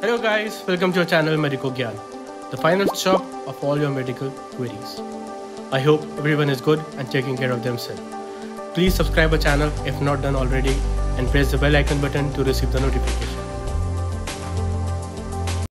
Hello guys, welcome to our channel Medico Gyan, the final shop of all your medical queries. I hope everyone is good and taking care of themselves. Please subscribe our channel if not done already and press the bell icon button to receive the notification.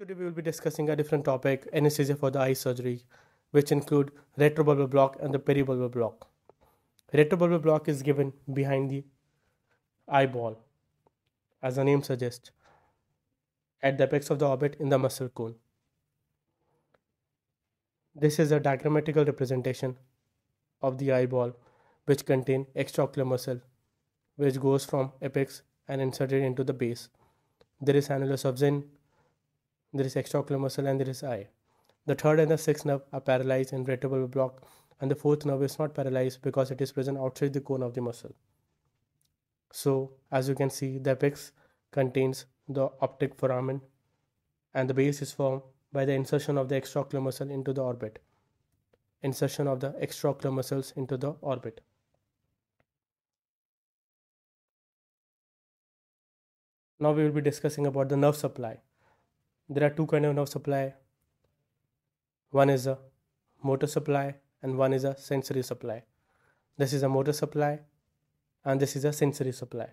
Today we will be discussing a different topic, anesthesia for the eye surgery, which include retrobulbar block and the peribulbar block. Retrobulbar block is given behind the eyeball as the name suggests at the apex of the orbit in the muscle cone. This is a diagrammatical representation of the eyeball which contain extraocular muscle which goes from apex and inserted into the base. There is annulus of Zinn, there is extraocular muscle and there is eye. The third and the sixth nerve are paralyzed in vertebral block and the fourth nerve is not paralyzed because it is present outside the cone of the muscle. So as you can see the apex contains the optic foramen, and the base is formed by the insertion of the extraocular muscle into the orbit. Insertion of the extraocular muscles into the orbit. Now we will be discussing about the nerve supply. There are two kind of nerve supply. One is a motor supply and one is a sensory supply. This is a motor supply and this is a sensory supply.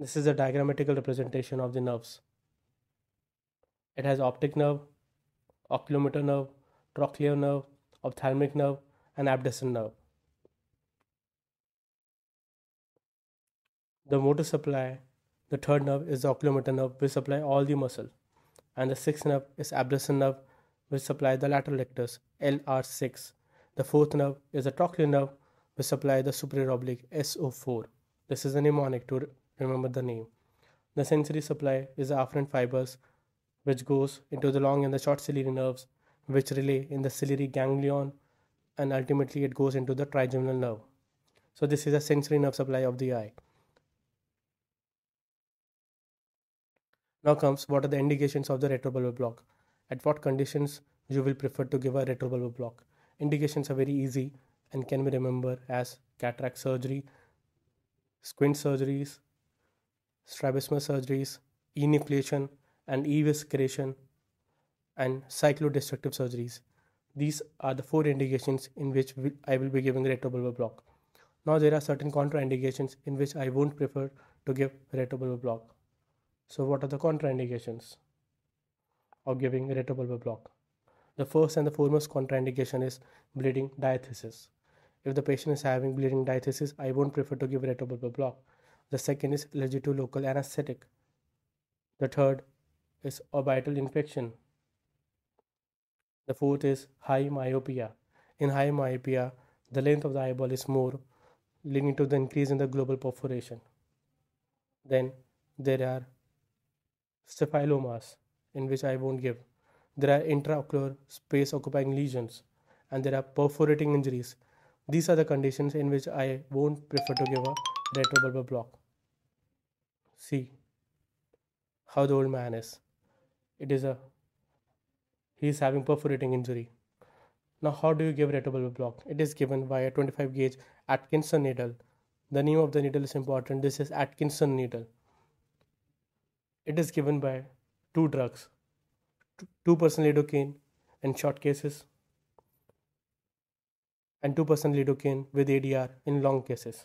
This is a diagrammatical representation of the nerves. It has optic nerve, oculomotor nerve, trochlear nerve, ophthalmic nerve, and abducens nerve. The motor supply, the third nerve is the oculomotor nerve, which supply all the muscle, and the sixth nerve is abducens nerve, which supply the lateral rectus LR6. The fourth nerve is the trochlear nerve, which supply the superior oblique SO4. This is a mnemonic to remember the name. The sensory supply is the afferent fibers which goes into the long and the short ciliary nerves which relay in the ciliary ganglion and ultimately it goes into the trigeminal nerve. So this is a sensory nerve supply of the eye. Now comes what are the indications of the retrobulbar block. At what conditions you will prefer to give a retrobulbar block. Indications are very easy and can be remembered as cataract surgery, squint surgeries, strabismus surgeries, enucleation, and evisceration, and cyclodestructive surgeries. These are the four indications in which I will be giving retrobulbar block. Now there are certain contraindications in which I won't prefer to give retrobulbar block. So what are the contraindications of giving retrobulbar block? The first and the foremost contraindication is bleeding diathesis. If the patient is having bleeding diathesis, I won't prefer to give retrobulbar block the second is allergy to local anesthetic. The third is orbital infection. The fourth is high myopia. In high myopia, the length of the eyeball is more, leading to the increase in the global perforation. Then there are cephaliomas, in which I won't give. There are intraocular space occupying lesions, and there are perforating injuries. These are the conditions in which I won't prefer to give a retrobulbar block. See how the old man is. It is a he is having perforating injury. Now, how do you give retrobulbar block? It is given by a 25 gauge Atkinson needle. The name of the needle is important. This is Atkinson needle. It is given by two drugs, 2% lidocaine in short cases and 2% lidocaine with ADR in long cases.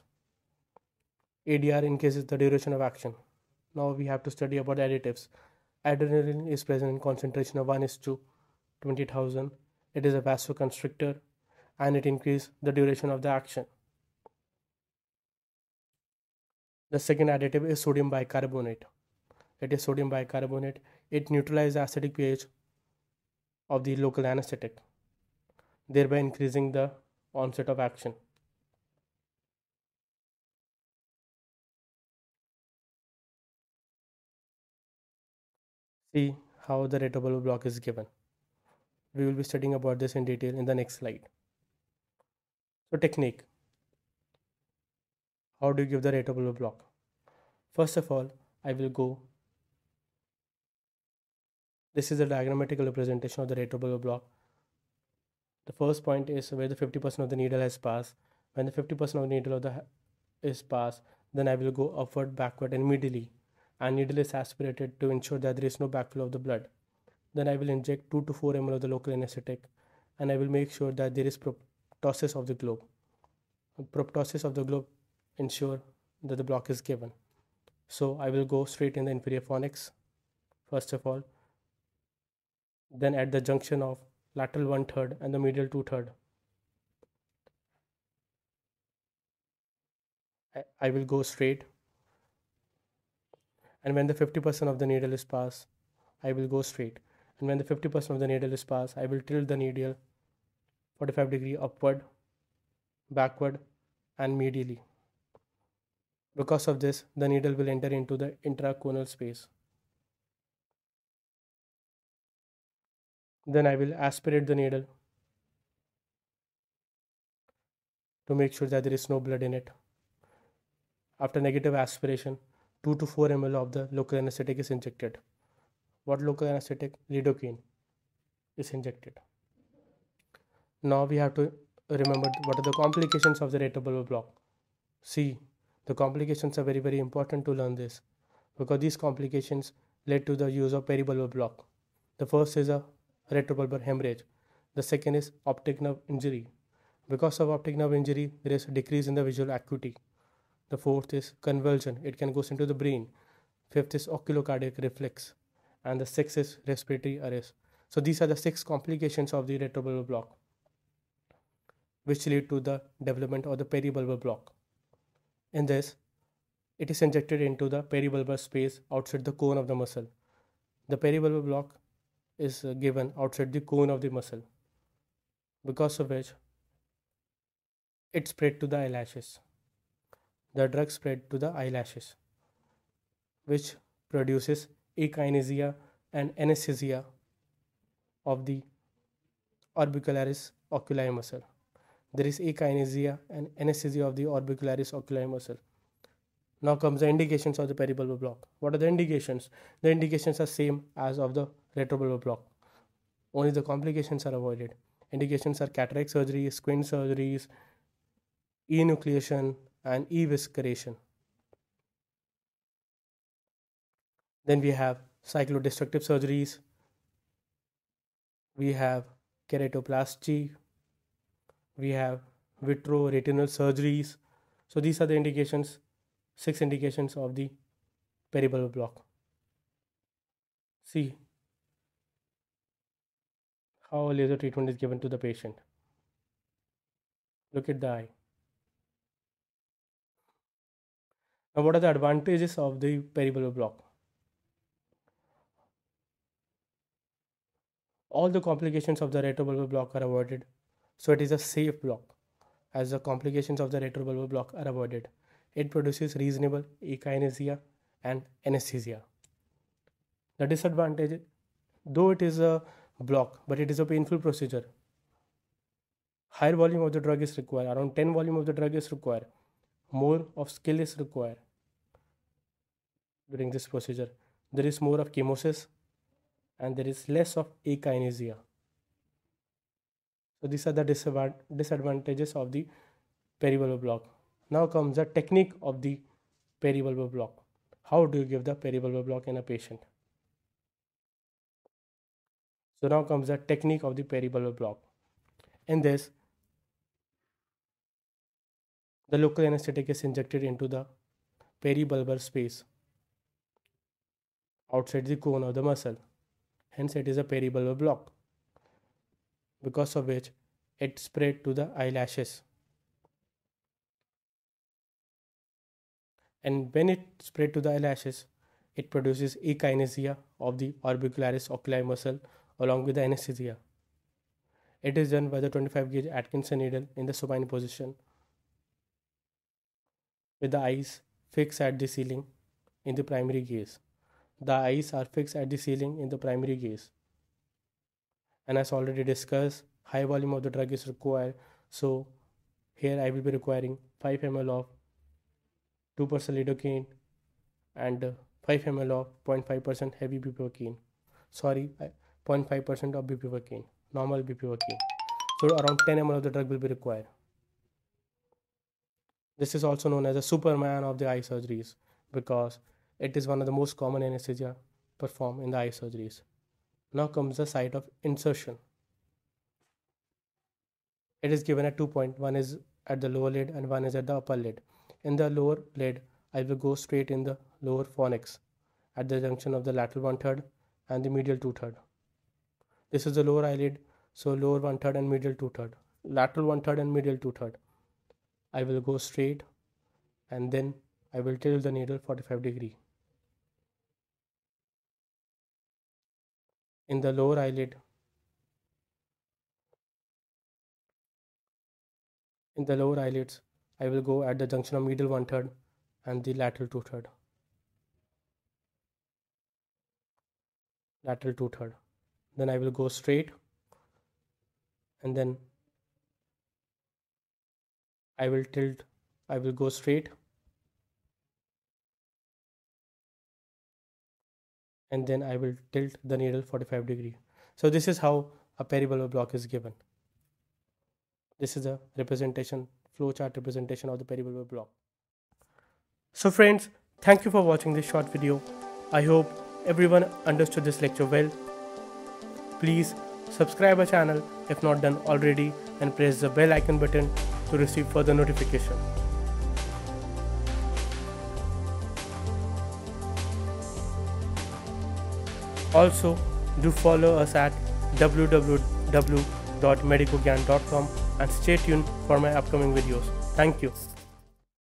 ADR in cases the duration of action now we have to study about additives adrenaline is present in concentration of 1 is to 20000 it is a vasoconstrictor and it increases the duration of the action the second additive is sodium bicarbonate it is sodium bicarbonate it neutralizes the acidic ph of the local anesthetic thereby increasing the onset of action see how the readable block is given. We will be studying about this in detail in the next slide. So technique. How do you give the readable block? First of all, I will go. This is a diagrammatical representation of the readable block. The first point is where the 50% of the needle has passed. When the 50% of the needle of the is passed, then I will go upward, backward, and immediately and needle is aspirated to ensure that there is no backflow of the blood. Then I will inject 2 to 4 ml of the local anesthetic and I will make sure that there is proptosis of the globe. Proptosis of the globe ensure that the block is given. So I will go straight in the inferior phonics first of all. Then at the junction of lateral one third and the medial two third. I will go straight and when the 50% of the needle is passed I will go straight and when the 50% of the needle is passed I will tilt the needle 45 degree upward backward and medially because of this the needle will enter into the intraconal space then I will aspirate the needle to make sure that there is no blood in it after negative aspiration 2 to 4 ml of the local anesthetic is injected. What local anesthetic? Lidocaine is injected. Now we have to remember what are the complications of the retrobulbar block. See, the complications are very very important to learn this because these complications led to the use of peribulbar block. The first is a retrobulbar hemorrhage. The second is optic nerve injury. Because of optic nerve injury, there is a decrease in the visual acuity. The fourth is convulsion. It can goes into the brain. Fifth is oculocardiac reflex. And the sixth is respiratory arrest. So these are the six complications of the retrobulbar block which lead to the development of the peribulbar block. In this, it is injected into the peribulbar space outside the cone of the muscle. The peribulbar block is uh, given outside the cone of the muscle because of which it spread to the eyelashes the drug spread to the eyelashes, which produces akinesia and anesthesia of the orbicularis oculi muscle. There is akinesia and anesthesia of the orbicularis oculi muscle. Now comes the indications of the peribulbar block. What are the indications? The indications are same as of the retrobulbar block. Only the complications are avoided. Indications are cataract surgery, squint surgeries, enucleation, and evisceration. Then we have cyclodestructive surgeries. We have keratoplasty. We have vitro-retinal surgeries. So these are the indications, six indications of the peribulbar block. See how laser treatment is given to the patient. Look at the eye. Now, what are the advantages of the variable block? All the complications of the retrobulbar block are avoided, so it is a safe block, as the complications of the retrobulbar block are avoided. It produces reasonable echinacea and anesthesia. The disadvantage, though it is a block, but it is a painful procedure. Higher volume of the drug is required, around 10 volume of the drug is required more of skill is required during this procedure. There is more of chemosis and there is less of akinesia. So these are the disadvantages of the perivulvar block. Now comes the technique of the perivulvar block. How do you give the perivulvar block in a patient? So now comes the technique of the perivulvar block. In this, the local anesthetic is injected into the peribulbar space outside the cone of the muscle. Hence, it is a peribulbar block, because of which it spread to the eyelashes. And when it spread to the eyelashes, it produces echinacea of the orbicularis oculi muscle along with the anesthesia. It is done by the 25 gauge Atkinson needle in the supine position with the eyes fixed at the ceiling in the primary gaze. The eyes are fixed at the ceiling in the primary gaze. And as already discussed, high volume of the drug is required. So here I will be requiring 5 ml of 2% lidocaine and 5 ml of 0.5% heavy bupivacaine. Sorry, 0.5% of bupivacaine, normal bupivacaine. So around 10 ml of the drug will be required. This is also known as a superman of the eye surgeries because it is one of the most common anesthesia performed in the eye surgeries. Now comes the site of insertion. It is given at two points. One is at the lower lid and one is at the upper lid. In the lower lid, I will go straight in the lower fornix at the junction of the lateral one third and the medial two third. This is the lower eyelid, so lower one third and medial two third. Lateral one third and medial two third. I will go straight and then I will tilt the needle 45 degree. In the lower eyelid, in the lower eyelids, I will go at the junction of medial one third and the lateral two third. Lateral two third. Then I will go straight and then I will tilt, I will go straight. And then I will tilt the needle 45 degree. So this is how a parabolic block is given. This is a representation, flowchart representation of the parabolic block. So friends, thank you for watching this short video. I hope everyone understood this lecture well. Please subscribe our channel if not done already and press the bell icon button to receive further notification. Also, do follow us at www.medicogyan.com and stay tuned for my upcoming videos. Thank you.